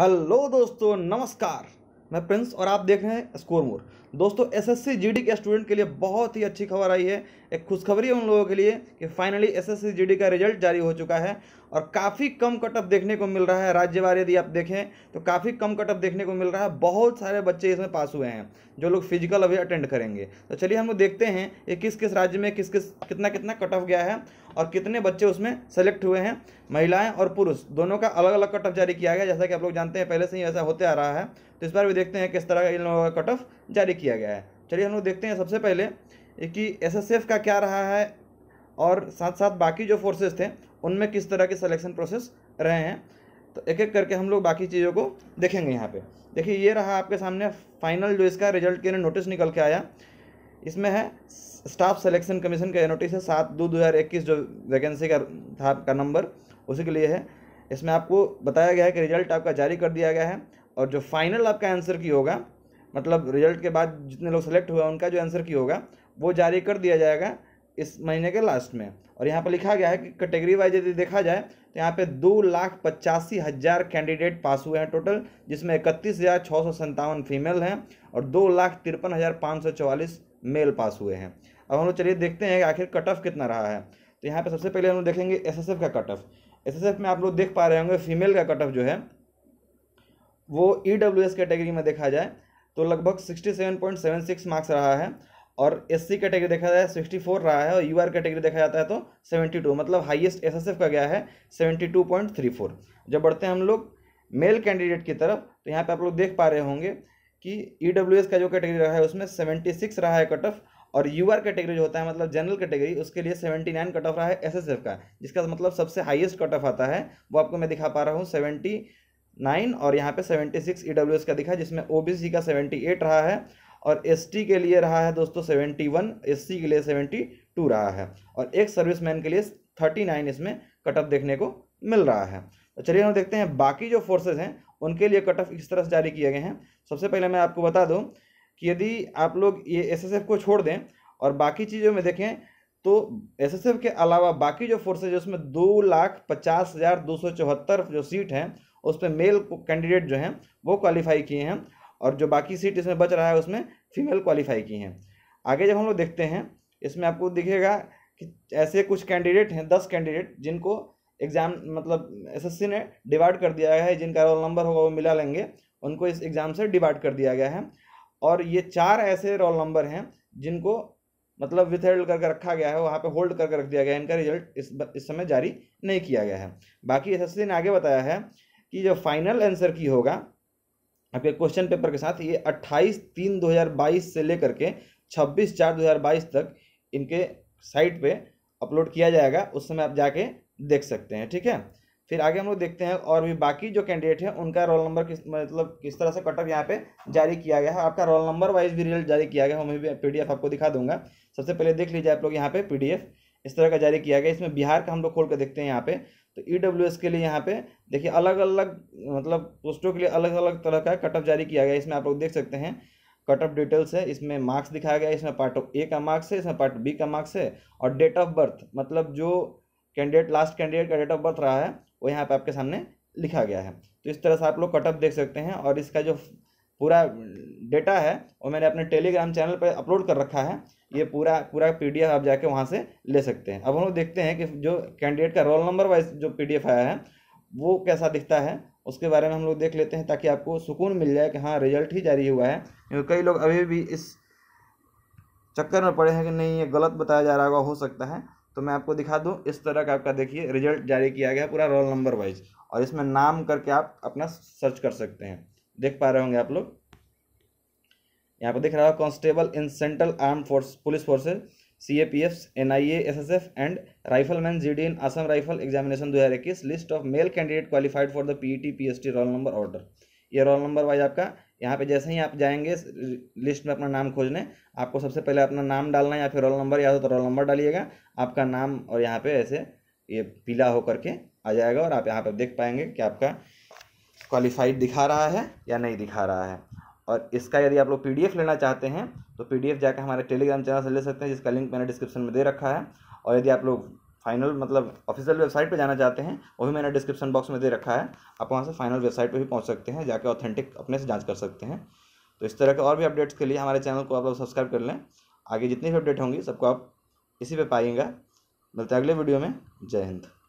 hello दोस्तों नमस्कार मैं प्रिंस और आप देख रहे हैं स्कोर मोर दोस्तों एसएससी जीडी के स्टूडेंट के लिए बहुत ही अच्छी खबर आई है एक खुशखबरी है उन लोगों के लिए कि फाइनली एसएससी जीडी का रिजल्ट जारी हो चुका है और काफ़ी कम कटअप देखने को मिल रहा है राज्यवार यदि आप देखें तो काफ़ी कम कटअप देखने को मिल रहा है बहुत सारे बच्चे इसमें पास हुए हैं जो लोग फिजिकल अभी अटेंड करेंगे तो चलिए हम लोग देखते हैं कि किस किस राज्य में किस किस कितना कितना कट ऑफ गया है और कितने बच्चे उसमें सेलेक्ट हुए हैं महिलाएं और पुरुष दोनों का अलग अलग कट ऑफ जारी किया गया जैसा कि आप लोग जानते हैं पहले से ही ऐसा होते आ रहा है तो इस बार भी देखते हैं किस तरह का इन लोगों का कट ऑफ जारी किया गया है चलिए हम लोग देखते हैं सबसे पहले कि एस का क्या रहा है और साथ साथ बाकी जो फोर्सेस थे उनमें किस तरह के सिलेक्शन प्रोसेस रहे हैं तो एक एक करके हम लोग बाकी चीज़ों को देखेंगे यहाँ पे देखिए ये रहा आपके सामने फाइनल जो इसका रिजल्ट के लिए नोटिस निकल के आया इसमें है स्टाफ सिलेक्शन कमीशन का नोटिस है सात दो दो हज़ार इक्कीस जो वैकेंसी का था आपका नंबर उसी के लिए है इसमें आपको बताया गया है कि रिजल्ट आपका जारी कर दिया गया है और जो फाइनल आपका आंसर की होगा मतलब रिजल्ट के बाद जितने लोग सेलेक्ट हुए उनका जो आंसर की होगा वो जारी कर दिया जाएगा इस महीने के लास्ट में और यहाँ पर लिखा गया है कि कैटेगरी वाइज यदि देखा जाए तो यहाँ पे दो लाख पचासी हज़ार कैंडिडेट पास हुए हैं टोटल जिसमें इकतीस हज़ार छः सौ सन्तावन फीमेल हैं और दो लाख तिरपन हज़ार पाँच सौ चौवालीस मेल पास हुए हैं अब हम लोग चलिए देखते हैं कि आखिर कट ऑफ कितना रहा है तो यहाँ पर सबसे पहले हम लोग देखेंगे एस का कट ऑफ एस में आप लोग देख पा रहे होंगे फीमेल का कट ऑफ जो है वो ई e कैटेगरी में देखा जाए तो लगभग sixty seven point seven six marks रहा है और एस सी कैटेगरी देखा जाए सिक्सटी फोर रहा है और यू आर कैटेगरी देखा जाता है तो सेवेंटी टू मतलब हाईएस्ट एस एस एफ का गया है seventy two point three four जब बढ़ते हैं हम लोग मेल कैंडिडेट की तरफ तो यहाँ पे आप लोग देख पा रहे होंगे कि ई डब्ल्यू एस का जो कैटेगरी रहा है उसमें सेवेंटी सिक्स रहा है कट ऑफ और यू आर कैटेगरी जो होता है मतलब जनरल कैटेगरी उसके लिए सेवेंटी नाइन कट ऑफ रहा है एस एस एफ का जिसका मतलब सबसे हाईएस्ट कट ऑफ आता है वो आपको मैं दिखा पा रहा हूँ सेवेंटी नाइन और यहाँ पे seventy six E W S का दिखा जिसमें ओ बी सी का सेवेंटी एट रहा है और एस के लिए रहा है दोस्तों सेवेंटी वन एससी के लिए सेवेंटी टू रहा है और एक मैन के लिए थर्टी नाइन इसमें कट ऑफ देखने को मिल रहा है तो चलिए हम देखते हैं बाकी जो फोर्सेज हैं उनके लिए कट ऑफ इस तरह से जारी किए गए हैं सबसे पहले मैं आपको बता दूं कि यदि आप लोग ये एसएसएफ को छोड़ दें और बाकी चीज़ों में देखें तो एसएसएफ के अलावा बाकी जो फोर्सेज उसमें दो लाख पचास हज़ार दो सौ चौहत्तर जो सीट हैं उस पर मेल कैंडिडेट जो हैं वो क्वालिफाई किए हैं और जो बाकी सीट इसमें बच रहा है उसमें फीमेल क्वालिफाई की हैं आगे जब हम लोग देखते हैं इसमें आपको दिखेगा कि ऐसे कुछ कैंडिडेट हैं दस कैंडिडेट जिनको एग्ज़ाम मतलब एसएससी ने डिवाइड कर दिया गया है जिनका रोल नंबर होगा वो मिला लेंगे उनको इस एग्ज़ाम से डिवाइड कर दिया गया है और ये चार ऐसे रोल नंबर हैं जिनको मतलब विथ हेल्ड करके रखा गया है वहाँ पे होल्ड करके रख दिया गया है इनका रिजल्ट इस इस समय जारी नहीं किया गया है बाकी एस ने आगे बताया है कि जो फाइनल आंसर की होगा आपके क्वेश्चन पेपर के साथ ये 28 तीन 2022 से लेकर के 26 चार 2022 तक इनके साइट पे अपलोड किया जाएगा उस समय आप जाके देख सकते हैं ठीक है फिर आगे हम लोग देखते हैं और भी बाकी जो कैंडिडेट हैं उनका रोल नंबर किस मतलब किस तरह से कटअप यहाँ पे जारी किया गया है आपका रोल नंबर वाइज भी रिजल्ट जारी किया गया है मैं भी पीडीएफ आपको दिखा दूंगा सबसे पहले देख लीजिए आप लोग यहाँ पे पीडीएफ इस तरह का जारी किया गया इसमें बिहार का हम लोग खोल कर देखते हैं यहाँ पे तो ई e के लिए यहाँ पे देखिए अलग अलग मतलब पोस्टों के लिए अलग अलग तरह का कटअप जारी किया गया इसमें आप लोग देख सकते हैं कटअप डिटेल्स है इसमें मार्क्स दिखाया गया इसमें पार्ट ए का मार्क्स है इसमें पार्ट बी का मार्क्स है और डेट ऑफ बर्थ मतलब जो कैंडिडेट लास्ट कैंडिडेट का डेट ऑफ बर्थ रहा है वो यहाँ पे आपके सामने लिखा गया है तो इस तरह से आप लोग कटअप देख सकते हैं और इसका जो पूरा डेटा है और मैंने अपने टेलीग्राम चैनल पर अपलोड कर रखा है ये पूरा पूरा पी आप जाके वहाँ से ले सकते हैं अब हम लोग देखते हैं कि जो कैंडिडेट का रोल नंबर वाइज जो पी आया है वो कैसा दिखता है उसके बारे में हम लोग देख लेते हैं ताकि आपको सुकून मिल जाए कि हाँ रिजल्ट ही जारी हुआ है क्योंकि कई लोग अभी भी इस चक्कर में पड़े हैं कि नहीं ये गलत बताया जा रहा होगा हो सकता है तो मैं आपको दिखा दूँ इस तरह का आपका देखिए रिजल्ट जारी किया गया पूरा रोल नंबर वाइज और इसमें नाम करके आप अपना सर्च कर सकते हैं देख पा रहे होंगे आप लोग यहाँ पर देख रहा होगा constable in central arm force police forces C A P F N I A S S F and man G D in Assam rifle examination दो हज़ार इक्कीस list of male candidate qualified for the P E T P S T roll number order ये roll number wise आपका यहाँ पे जैसे ही आप जाएंगे लिस्ट में अपना नाम खोजने आपको सबसे पहले अपना नाम डालना है या फिर रोल नंबर या तो रोल नंबर डालिएगा आपका नाम और यहाँ पे ऐसे ये पीला होकर के आ जाएगा और आप यहाँ पर देख पाएंगे कि आपका क्वालिफाइड दिखा रहा है या नहीं दिखा रहा है और इसका यदि आप लोग पी लेना चाहते हैं तो पीडीएफ जाकर हमारे टेलीग्राम चैनल से ले सकते हैं जिसका लिंक मैंने डिस्क्रिप्शन में दे रखा है और यदि आप लोग फाइनल मतलब ऑफिशियल वेबसाइट पे जाना चाहते हैं वो भी मैंने डिस्क्रिप्शन बॉक्स में दे रखा है आप वहाँ से फाइनल वेबसाइट पे भी पहुँच सकते हैं जाकर ऑथेंटिक अपने से जांच कर सकते हैं तो इस तरह के और भी अपडेट्स के लिए हमारे चैनल को आप लोग सब्सक्राइब कर लें आगे जितनी भी अपडेट होंगी सबको आप इसी पर पाइएगा मिलते हैं अगले वीडियो में जय हिंद